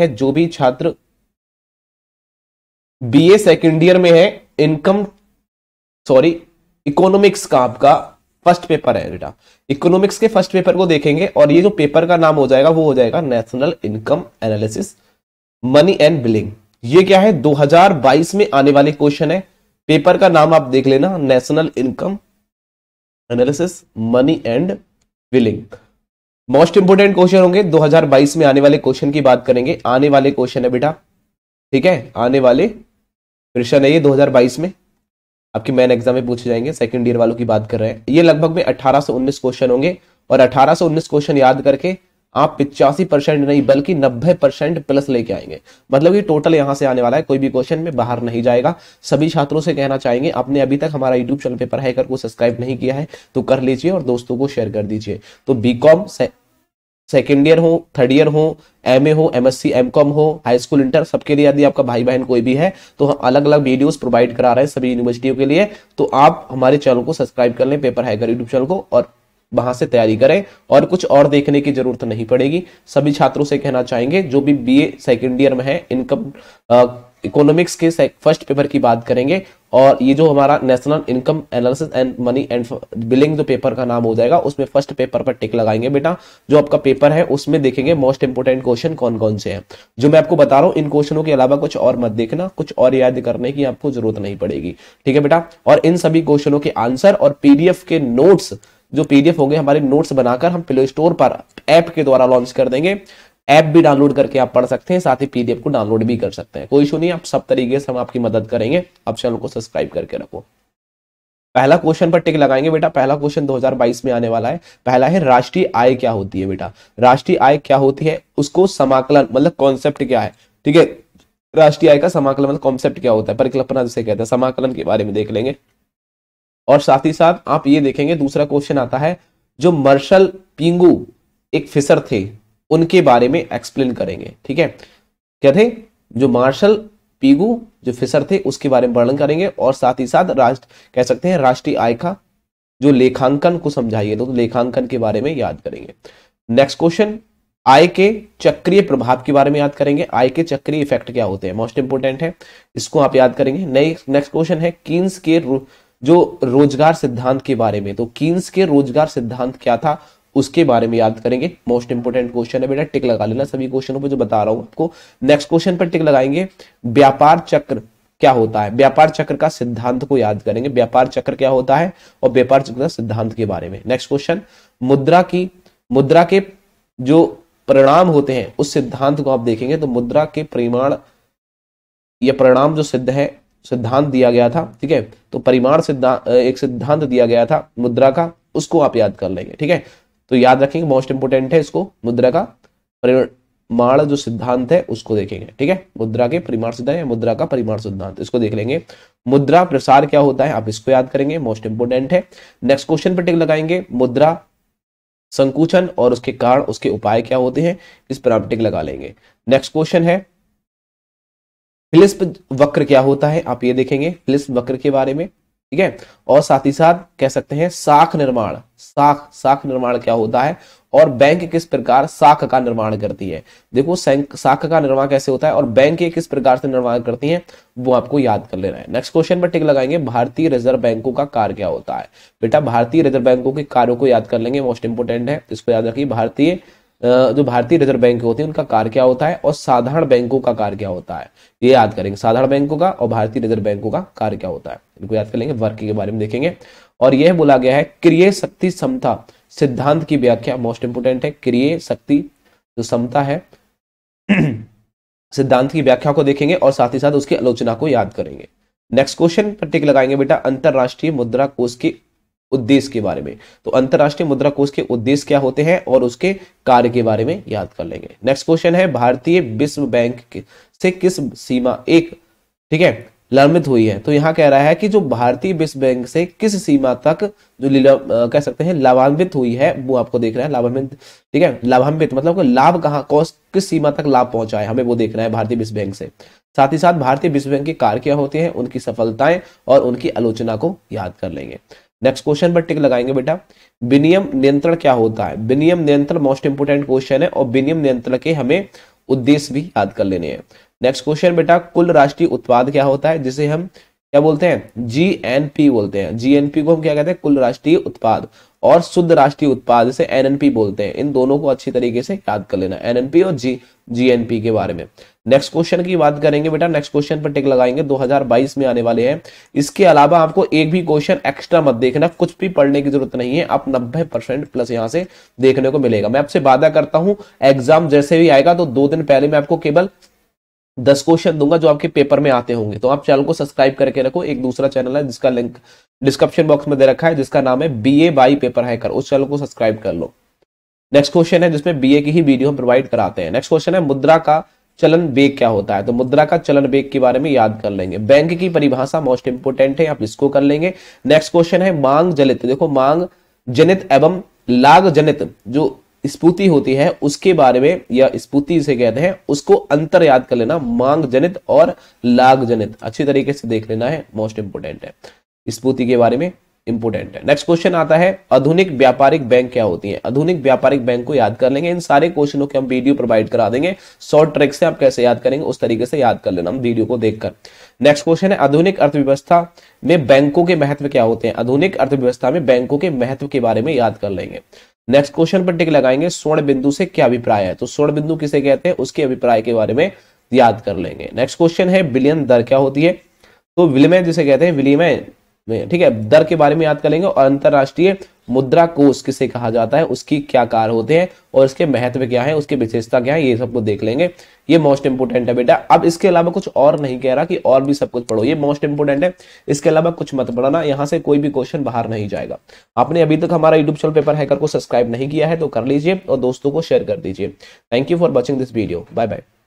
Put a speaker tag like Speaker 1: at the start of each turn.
Speaker 1: है जो भी छात्र बी ए सेकेंड ईयर में है इनकम सॉरी इकोनॉमिक्स का आपका फर्स्ट पेपर है बेटा इकोनॉमिक्स के फर्स्ट पेपर को देखेंगे और ये जो पेपर का नाम हो जाएगा वो हो जाएगा national income analysis money and billing ये क्या है 2022 में आने वाले क्वेश्चन है पेपर का नाम आप देख लेना national income analysis money and billing most important question होंगे 2022 में आने वाले क्वेश्चन की बात करेंगे आने वाले क्वेश्चन है बेटा ठीक है आने वाले क्वेश्चन है ये 2022 में आपके मेन एग्जाम में पूछे जाएंगे सेकंड ईयर वालों की बात कर रहे हैं ये लगभग में 18 से 19 क्वेश्चन होंगे और 18 से 19 क्वेश्चन याद करके आप पिचासी परसेंट नहीं बल्कि नब्बे परसेंट प्लस लेके आएंगे मतलब ये टोटल यहां से आने वाला है कोई भी क्वेश्चन में बाहर नहीं जाएगा सभी छात्रों से कहना चाहेंगे आपने अभी तक हमारा यूट्यूब चैनल पेपर हैकर को सब्सक्राइब नहीं किया है तो कर लीजिए और दोस्तों को शेयर कर दीजिए तो बी कॉम सेकेंड ईयर हो थर्ड ईयर हो एम हो एमएससी एमकॉम हो हाई स्कूल इंटर सबके लिए यदि आपका भाई बहन कोई भी है तो हम अलग अलग वीडियोस प्रोवाइड करा रहे हैं सभी यूनिवर्सिटियों के लिए तो आप हमारे चैनल को सब्सक्राइब कर लें पेपर हैकर यूट्यूब चैनल को और वहां से तैयारी करें और कुछ और देखने की जरूरत नहीं पड़ेगी सभी छात्रों से कहना चाहेंगे जो भी बी ए सेकेंड ईयर में है इनकम इकोनॉमिक्स के फर्स्ट पेपर की बात करेंगे और ये जो हमारा national income analysis and money and billing जो पेपर का नाम हो जाएगा उसमें फर्स्ट पेपर पर टिक लगाएंगे बेटा जो आपका पेपर है उसमें देखेंगे मोस्ट इंपोर्टेंट क्वेश्चन कौन कौन से हैं जो मैं आपको बता रहा हूँ इन क्वेश्चनों के अलावा कुछ और मत देखना कुछ और याद करने की आपको जरूरत नहीं पड़ेगी ठीक है बेटा और इन सभी क्वेश्चनों के आंसर और पीडीएफ के नोट्स जो पीडीएफ होंगे हमारे नोट्स बनाकर हम प्ले स्टोर पर ऐप के द्वारा लॉन्च कर देंगे ऐप भी डाउनलोड करके आप पढ़ सकते हैं साथ ही पीडीएफ को डाउनलोड भी कर सकते हैं कोई इशू नहीं आप सब तरीके से हम आपकी मदद करेंगे आप चैनल को सब्सक्राइब करके रखो पहला क्वेश्चन पर टिक लगाएंगे बेटा पहला क्वेश्चन 2022 में आने वाला है पहला है राष्ट्रीय आय क्या होती है बेटा राष्ट्रीय आय क्या होती है उसको समाकलन मतलब कॉन्सेप्ट क्या है ठीक है राष्ट्रीय आय का समाकलन मतलब कॉन्सेप्ट क्या होता है परिकल्पना जिसे कहते हैं समाकलन के बारे में देख लेंगे और साथ ही साथ आप ये देखेंगे दूसरा क्वेश्चन आता है जो मर्शल पिंगू एक फिसर थे उनके बारे में एक्सप्लेन करेंगे ठीक है क्या थे जो मार्शल पीगू जो फिसर थे उसके बारे में वर्णन करेंगे और साथ ही साथ राष्ट्र कह सकते हैं राष्ट्रीय आय का जो लेखांकन को समझाइए तो लेखांकन के बारे में याद करेंगे नेक्स्ट क्वेश्चन आय के चक्रीय प्रभाव के बारे में याद करेंगे आय के चक्रीय इफेक्ट क्या होते हैं मोस्ट इंपोर्टेंट है इसको आप याद करेंगे नेक्स्ट क्वेश्चन है किन्स के जो रोजगार सिद्धांत के बारे में तो कीन्स के रोजगार सिद्धांत क्या था उसके बारे में याद करेंगे मोस्ट इंपोर्टेंट क्वेश्चन है बेटा टिक लगा लेना सभी क्वेश्चनों पर जो बता रहा हूं आपको नेक्स्ट क्वेश्चन पर टिक लगाएंगे व्यापार चक्र क्या होता है व्यापार चक्र का सिद्धांत को याद करेंगे व्यापार चक्र क्या होता है और व्यापार चक्र का सिद्धांत के बारे में नेक्स्ट क्वेश्चन मुद्रा की मुद्रा के जो परिणाम होते हैं उस सिद्धांत को आप देखेंगे तो मुद्रा के परिमाण या परिणाम जो सिद्ध है सिद्धांत दिया गया था ठीक है तो परिमाण सिद्धांत एक सिद्धांत दिया गया था मुद्रा का उसको आप याद कर लेंगे ठीक है तो याद रखेंगे मोस्ट इंपोर्टेंट है इसको मुद्रा का परिमाण जो सिद्धांत है उसको देखेंगे ठीक है मुद्रा के परिमाण सिद्धांत या मुद्रा का परिमाण सिद्धांत इसको देख लेंगे मुद्रा प्रसार क्या होता है आप इसको याद करेंगे मोस्ट इंपोर्टेंट है नेक्स्ट क्वेश्चन पर टिक लगाएंगे मुद्रा संकुचन और उसके कारण उसके उपाय क्या होते हैं इस पर आप टिक लगा लेंगे नेक्स्ट क्वेश्चन है फिलिस्प वक्र क्या होता है आप ये देखेंगे फिलिस्प वक्र के बारे में ठीक है और साथ ही साथ कह सकते हैं साख निर्माण साख साख निर्माण क्या होता है और बैंक किस प्रकार साख का निर्माण करती है देखो साख का निर्माण कैसे होता है और बैंक किस प्रकार से निर्माण करती है वो आपको याद कर लेना है नेक्स्ट क्वेश्चन पर टिक लगाएंगे भारतीय रिजर्व बैंकों का कार्य क्या होता है बेटा भारतीय रिजर्व बैंकों के कार्यों को याद कर लेंगे मोस्ट इंपोर्टेंट है इसको याद रखिए भारतीय जो भारतीय रिजर्व बैंक होते हैं उनका कार्य क्या होता है और साधारण बैंकों का कार्य क्या होता है ये याद करेंगे साधारण बैंकों का और भारतीय रिजर्व बैंकों का कार्य क्या होता है इनको याद कर लेंगे वर्क के बारे में देखेंगे और यह बोला गया है क्रिय शक्ति समता सिद्धांत की व्याख्या मोस्ट इंपोर्टेंट है क्रिय शक्ति जो समता है सिद्धांत की व्याख्या को देखेंगे और साथ ही साथ उसकी आलोचना को याद करेंगे नेक्स्ट क्वेश्चन पर टिक लगाएंगे बेटा अंतरराष्ट्रीय मुद्रा कोष की उद्देश्य के बारे में तो अंतरराष्ट्रीय मुद्रा कोष के उद्देश्य क्या होते हैं और उसके कार्य के बारे में याद कर लेंगे नेक्स्ट क्वेश्चन है भारतीय विश्व बैंक से किस सीमा एक ठीक है लंबित हुई है तो यहाँ कह रहा है कि जो भारतीय विश्व बैंक से किस सीमा तक जो कह सकते हैं लाभान्वित हुई है वो आपको देख रहा है लाभान्वित ठीक है लाभान्वित मतलब लाभ कहाँ कौन किस सीमा तक लाभ पहुंचा है हमें वो देखना है भारतीय विश्व बैंक से साथ ही साथ भारतीय विश्व बैंक के कार्य क्या होते हैं उनकी सफलताएं और उनकी आलोचना को याद कर लेंगे नेक्स्ट क्वेश्चन पर टिक लगाएंगे बेटा विनियम नियंत्रण क्या होता है विनियम नियंत्रण मोस्ट इंपोर्टेंट क्वेश्चन है और विनियम नियंत्रण के हमें उद्देश्य भी याद कर लेने हैं नेक्स्ट क्वेश्चन बेटा कुल राष्ट्रीय उत्पाद क्या होता है जिसे हम क्या बोलते हैं जीएनपी बोलते हैं जीएनपी को हम क्या कहते हैं कुल राष्ट्रीय उत्पाद और शुद्ध राष्ट्रीय उत्पाद जिसे एनएनपी बोलते हैं इन दोनों को अच्छी तरीके से याद कर लेना एनएनपी और जी जीएनपी के बारे में नेक्स्ट क्वेश्चन की बात करेंगे बेटा नेक्स्ट क्वेश्चन पर टिक लगाएंगे 2022 में आने वाले हैं इसके अलावा आपको एक भी क्वेश्चन एक्स्ट्रा मत देखना कुछ भी पढ़ने की जरूरत नहीं है आप 90 परसेंट प्लस यहां से देखने को मिलेगा मैं आपसे वादा करता हूं एग्जाम जैसे भी आएगा तो दो दिन पहले मैं आपको केवल दस क्वेश्चन दूंगा जो आपके पेपर में आते होंगे तो आप चैनल को सब्सक्राइब करके रखो एक दूसरा चैनल है जिसका लिंक डिस्क्रिप्शन बॉक्स में दे रखा है जिसका नाम है बी ए बाई पेपर है उस चैनल को सब्सक्राइब कर लो नेक्स्ट क्वेश्चन है जिसमें बीए की ही वीडियो प्रोवाइड कराते हैं नेक्स्ट क्वेश्चन है मुद्रा का चलन वेग क्या होता है तो मुद्रा का चलन वेग के बारे में याद कर लेंगे बैंक की परिभाषा मोस्ट इंपोर्टेंट है आप इसको कर लेंगे नेक्स्ट क्वेश्चन है मांग जनित देखो मांग जनित एवं लाग जनित जो स्पूति होती है उसके बारे में या स्पूति से कहते हैं उसको अंतर याद कर लेना मांग जनित और लाग जनित अच्छी तरीके से देख लेना है मोस्ट इंपोर्टेंट है स्पूति के बारे में इंपोर्टेंट है नेक्स्ट क्वेश्चन आता है आधुनिक व्यापारिक बैंक क्या होती है आधुनिक व्यापारिक बैंक को याद कर लेंगे इन सारे क्वेश्चनों के हम वीडियो प्रोवाइड करा देंगे शॉर्ट ट्रिक से आप कैसे याद करेंगे उस तरीके से याद कर लेना हम वीडियो को देखकर नेक्स्ट क्वेश्चन है आधुनिक अर्थव्यवस्था में बैंकों के महत्व क्या होते हैं आधुनिक अर्थव्यवस्था में बैंकों के महत्व के बारे में याद कर लेंगे नेक्स्ट क्वेश्चन पर टिक लगाएंगे स्वर्ण बिंदु से क्या अभिप्राय है तो स्वर्ण बिंदु किसे कहते हैं उसके अभिप्राय के बारे में याद कर लेंगे नेक्स्ट क्वेश्चन है विलियन दर क्या होती है तो विलिमय जिसे कहते हैं विलिमय में ठीक है दर के बारे में याद करेंगे और अंतरराष्ट्रीय मुद्रा कोष किसे कहा जाता है उसकी क्या कार होते हैं और इसके महत्व क्या है उसकी विशेषता क्या है ये सबको देख लेंगे ये मोस्ट इंपोर्टेंट है बेटा अब इसके अलावा कुछ और नहीं कह रहा कि और भी सब कुछ पढ़ो ये मोस्ट इंपोर्टेंट है इसके अलावा कुछ मत पढ़ाना यहाँ से कोई भी क्वेश्चन बाहर नहीं जाएगा आपने अभी तक हमारा यूट्यूब चैनल पेपर हैकर को सब्सक्राइब नहीं किया है तो कर लीजिए और दोस्तों को शेयर कर दीजिए thank you for watching this video bye bye